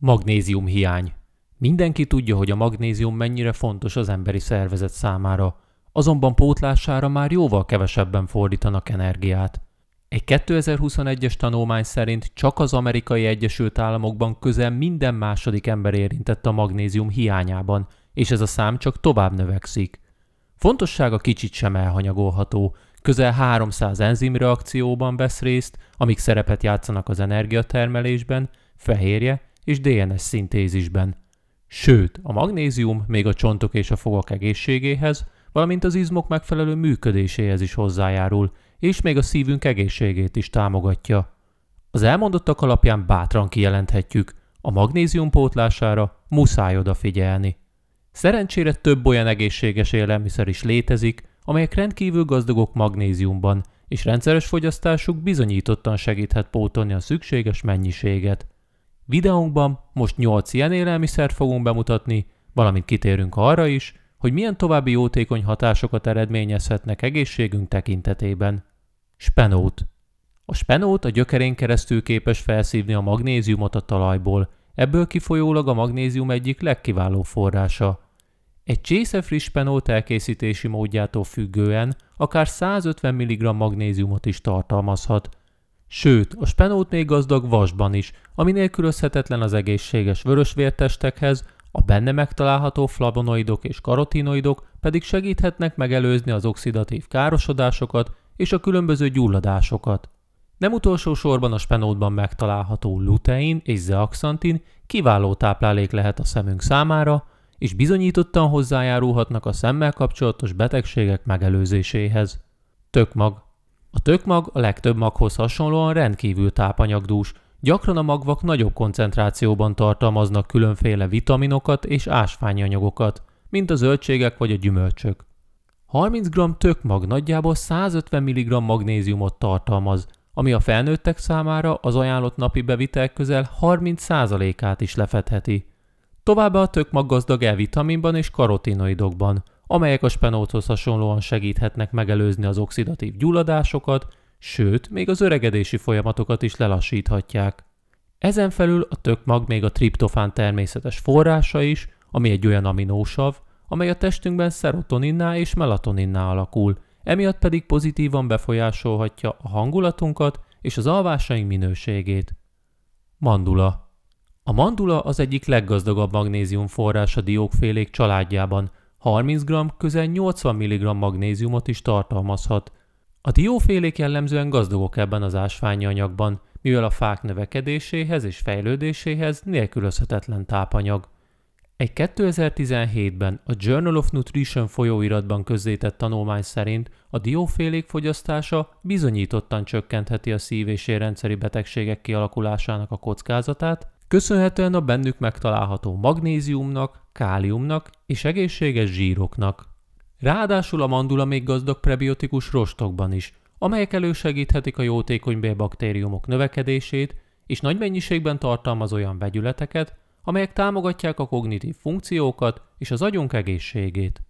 Magnézium hiány. Mindenki tudja, hogy a magnézium mennyire fontos az emberi szervezet számára, azonban pótlására már jóval kevesebben fordítanak energiát. Egy 2021-es tanulmány szerint csak az amerikai Egyesült Államokban közel minden második ember érintett a magnézium hiányában, és ez a szám csak tovább növekszik. Fontossága kicsit sem elhanyagolható, közel 300 enzimreakcióban vesz részt, amik szerepet játszanak az energiatermelésben, fehérje és DNS szintézisben. Sőt, a magnézium még a csontok és a fogak egészségéhez, valamint az izmok megfelelő működéséhez is hozzájárul, és még a szívünk egészségét is támogatja. Az elmondottak alapján bátran kijelenthetjük, a magnézium pótlására muszáj odafigyelni. Szerencsére több olyan egészséges élelmiszer is létezik, amelyek rendkívül gazdagok magnéziumban, és rendszeres fogyasztásuk bizonyítottan segíthet pótolni a szükséges mennyiséget. Videónkban most 8 ilyen élelmiszert fogunk bemutatni, valamint kitérünk arra is, hogy milyen további jótékony hatásokat eredményezhetnek egészségünk tekintetében. Spenót A spenót a gyökerén keresztül képes felszívni a magnéziumot a talajból, ebből kifolyólag a magnézium egyik legkiváló forrása. Egy csésze friss spenót elkészítési módjától függően akár 150 mg magnéziumot is tartalmazhat, Sőt, a spenót még gazdag vasban is, ami nélkülözhetetlen az egészséges vörösvértestekhez, a benne megtalálható flavonoidok és karotinoidok pedig segíthetnek megelőzni az oxidatív károsodásokat és a különböző gyulladásokat. Nem utolsó sorban a spenótban megtalálható lutein és zeaxantin kiváló táplálék lehet a szemünk számára, és bizonyítottan hozzájárulhatnak a szemmel kapcsolatos betegségek megelőzéséhez. Tökmag a tökmag a legtöbb maghoz hasonlóan rendkívül tápanyagdús, gyakran a magvak nagyobb koncentrációban tartalmaznak különféle vitaminokat és ásványanyagokat, mint a zöldségek vagy a gyümölcsök. 30 g tökmag nagyjából 150 mg magnéziumot tartalmaz, ami a felnőttek számára az ajánlott napi bevitel közel 30%-át is lefedheti. Továbbá a tökmag gazdag E vitaminban és karotinoidokban – amelyek a spenóthoz hasonlóan segíthetnek megelőzni az oxidatív gyulladásokat, sőt, még az öregedési folyamatokat is lelassíthatják. Ezen felül a tökmag még a triptofán természetes forrása is, ami egy olyan aminósav, amely a testünkben szerotoninná és melatoninná alakul, emiatt pedig pozitívan befolyásolhatja a hangulatunkat és az alvásaink minőségét. Mandula A mandula az egyik leggazdagabb magnézium forrás a diókfélék családjában – 30 g közel 80 mg magnéziumot is tartalmazhat. A diófélék jellemzően gazdagok ebben az ásványi anyagban, mivel a fák növekedéséhez és fejlődéséhez nélkülözhetetlen tápanyag. Egy 2017-ben a Journal of Nutrition folyóiratban közzétett tanulmány szerint a diófélék fogyasztása bizonyítottan csökkentheti a szív- és érrendszeri betegségek kialakulásának a kockázatát, köszönhetően a bennük megtalálható magnéziumnak, káliumnak és egészséges zsíroknak. Ráadásul a mandula még gazdag prebiotikus rostokban is, amelyek elősegíthetik a jótékony B-baktériumok növekedését, és nagy mennyiségben tartalmaz olyan vegyületeket, amelyek támogatják a kognitív funkciókat és az agyunk egészségét.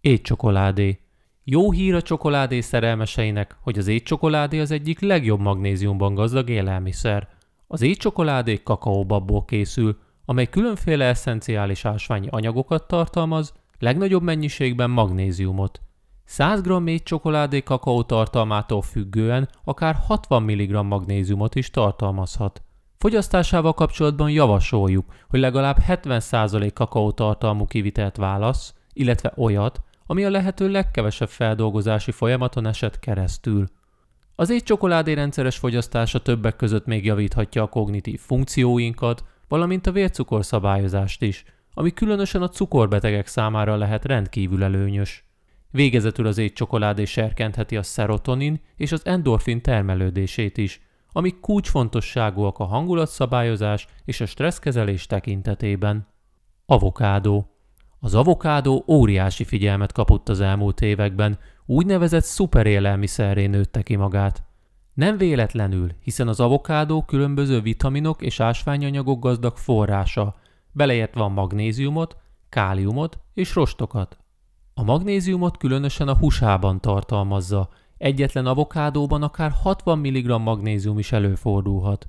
Étcsokoládé Jó hír a csokoládé szerelmeseinek, hogy az étcsokoládé az egyik legjobb magnéziumban gazdag élelmiszer – az így csokoládé kakaóbabból készül, amely különféle eszenciális ásványi anyagokat tartalmaz, legnagyobb mennyiségben magnéziumot. 100 g mély csokoládé kakaó tartalmától függően akár 60 mg magnéziumot is tartalmazhat. Fogyasztásával kapcsolatban javasoljuk, hogy legalább 70% kakaó tartalmú kivitelt válasz, illetve olyat, ami a lehető legkevesebb feldolgozási folyamaton esett keresztül. Az étcsokoládé rendszeres fogyasztása többek között még javíthatja a kognitív funkcióinkat, valamint a vércukorszabályozást is, ami különösen a cukorbetegek számára lehet rendkívül előnyös. Végezetül az étcsokoládé serkentheti a szerotonin és az endorfin termelődését is, amik kulcsfontosságúak a hangulatszabályozás és a stresszkezelés tekintetében. Avokádó az avokádó óriási figyelmet kapott az elmúlt években, úgynevezett szuperélelmiszerré nőtte ki magát. Nem véletlenül, hiszen az avokádó különböző vitaminok és ásványanyagok gazdag forrása, beleértve a magnéziumot, káliumot és rostokat. A magnéziumot különösen a húsában tartalmazza, egyetlen avokádóban akár 60 mg magnézium is előfordulhat.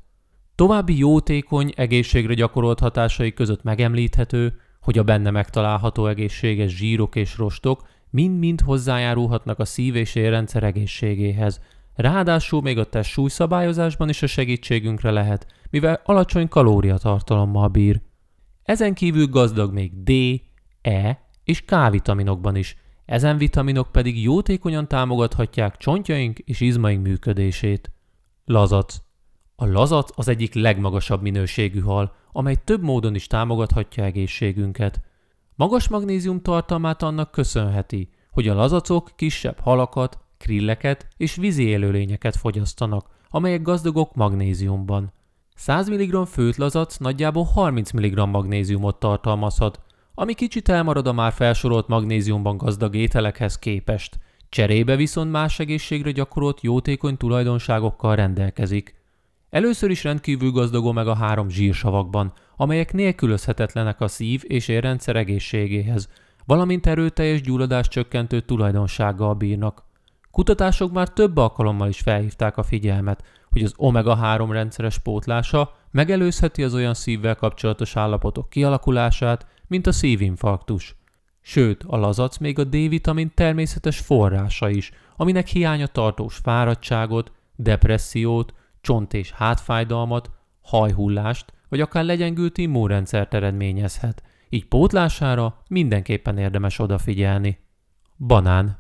További jótékony, egészségre gyakorolt hatásai között megemlíthető, hogy a benne megtalálható egészséges zsírok és rostok mind-mind hozzájárulhatnak a szív- és érrendszer egészségéhez. Ráadásul még a test súlyszabályozásban is a segítségünkre lehet, mivel alacsony kalóriatartalommal bír. Ezen kívül gazdag még D, E és K vitaminokban is, ezen vitaminok pedig jótékonyan támogathatják csontjaink és izmaink működését. Lazac A lazac az egyik legmagasabb minőségű hal, amely több módon is támogathatja egészségünket – Magas magnézium tartalmát annak köszönheti, hogy a lazacok kisebb halakat, krilleket és vízi élőlényeket fogyasztanak, amelyek gazdagok magnéziumban. 100 mg főt lazac nagyjából 30 mg magnéziumot tartalmazhat, ami kicsit elmarad a már felsorolt magnéziumban gazdag ételekhez képest, cserébe viszont más egészségre gyakorolt jótékony tulajdonságokkal rendelkezik. Először is rendkívül gazdag a három zsírsavakban, amelyek nélkülözhetetlenek a szív- és érrendszer egészségéhez, valamint erőteljes gyulladás csökkentő tulajdonsággal bírnak. Kutatások már több alkalommal is felhívták a figyelmet, hogy az omega-3 rendszeres pótlása megelőzheti az olyan szívvel kapcsolatos állapotok kialakulását, mint a szívinfarktus. Sőt, a lazac még a D-vitamin természetes forrása is, aminek hiánya tartós fáradtságot, depressziót, csont- és hátfájdalmat, hajhullást, vagy akár legyengült immunrendszert eredményezhet, így pótlására mindenképpen érdemes odafigyelni. Banán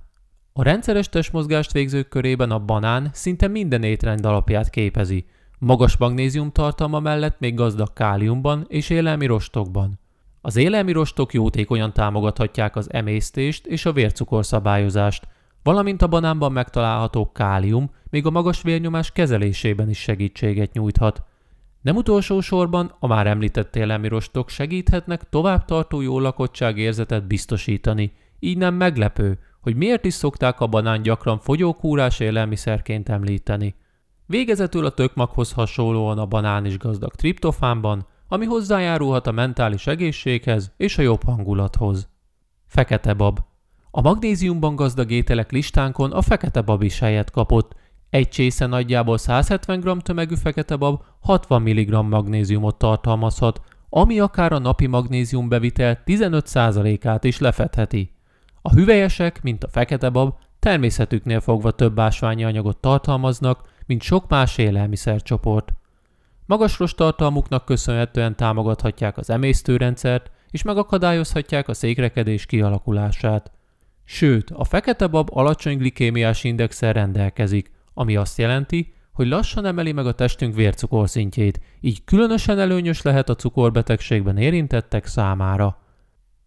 A rendszeres testmozgást végzők körében a banán szinte minden étrend alapját képezi, magas magnézium tartalma mellett még gazdag káliumban és élelmi rostokban. Az élelmi rostok jótékonyan támogathatják az emésztést és a vércukorszabályozást, valamint a banánban megtalálható kálium még a magas vérnyomás kezelésében is segítséget nyújthat. Nem utolsó sorban a már említett élelmirostok segíthetnek továbbtartó jó lakottság érzetet biztosítani, így nem meglepő, hogy miért is szokták a banán gyakran fogyókúrás élelmiszerként említeni. Végezetül a tökmaghoz hasonlóan a banán is gazdag triptofánban, ami hozzájárulhat a mentális egészséghez és a jobb hangulathoz. Fekete bab a magnéziumban gazdag ételek listánkon a fekete bab is helyet kapott. Egy csésze nagyjából 170 g tömegű fekete bab 60 mg magnéziumot tartalmazhat, ami akár a napi magnézium bevitel 15%-át is lefedheti. A hüvelyesek, mint a fekete bab, természetüknél fogva több ásványi anyagot tartalmaznak, mint sok más élelmiszercsoport. Magas tartalmuknak köszönhetően támogathatják az emésztőrendszert, és megakadályozhatják a székrekedés kialakulását. Sőt, a fekete bab alacsony glikémiás indexel rendelkezik, ami azt jelenti, hogy lassan emeli meg a testünk vércukorszintjét, így különösen előnyös lehet a cukorbetegségben érintettek számára.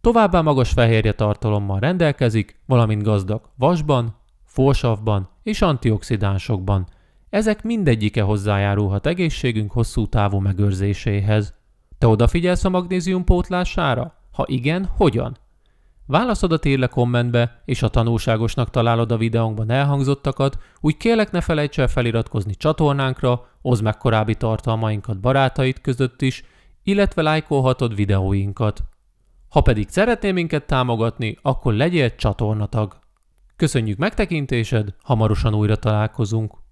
Továbbá magas fehérje tartalommal rendelkezik, valamint gazdag vasban, fósavban és antioxidánsokban. Ezek mindegyike hozzájárulhat egészségünk hosszú távú megőrzéséhez. Te odafigyelsz a magnézium pótlására? Ha igen, hogyan? Válaszodat le kommentbe, és ha tanulságosnak találod a videónkban elhangzottakat, úgy kérlek ne felejts el feliratkozni csatornánkra, oszd meg korábbi tartalmainkat barátaid között is, illetve lájkolhatod videóinkat. Ha pedig szeretnél minket támogatni, akkor legyél csatornatag. Köszönjük megtekintésed, hamarosan újra találkozunk.